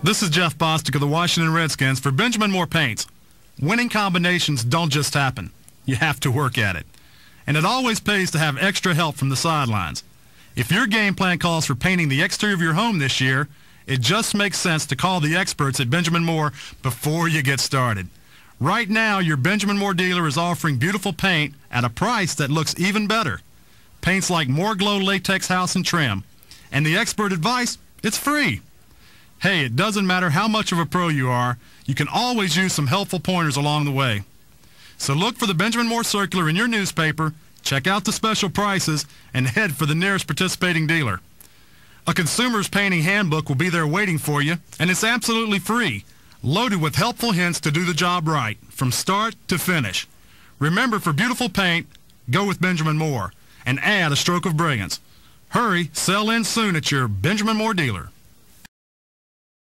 This is Jeff Bostic of the Washington Redskins for Benjamin Moore Paints. Winning combinations don't just happen. You have to work at it. And it always pays to have extra help from the sidelines. If your game plan calls for painting the exterior of your home this year, it just makes sense to call the experts at Benjamin Moore before you get started. Right now, your Benjamin Moore dealer is offering beautiful paint at a price that looks even better. Paints like More Glow Latex House and Trim. And the expert advice, it's free hey, it doesn't matter how much of a pro you are, you can always use some helpful pointers along the way. So look for the Benjamin Moore Circular in your newspaper, check out the special prices, and head for the nearest participating dealer. A consumer's painting handbook will be there waiting for you, and it's absolutely free, loaded with helpful hints to do the job right, from start to finish. Remember, for beautiful paint, go with Benjamin Moore and add a stroke of brilliance. Hurry, sell in soon at your Benjamin Moore dealer.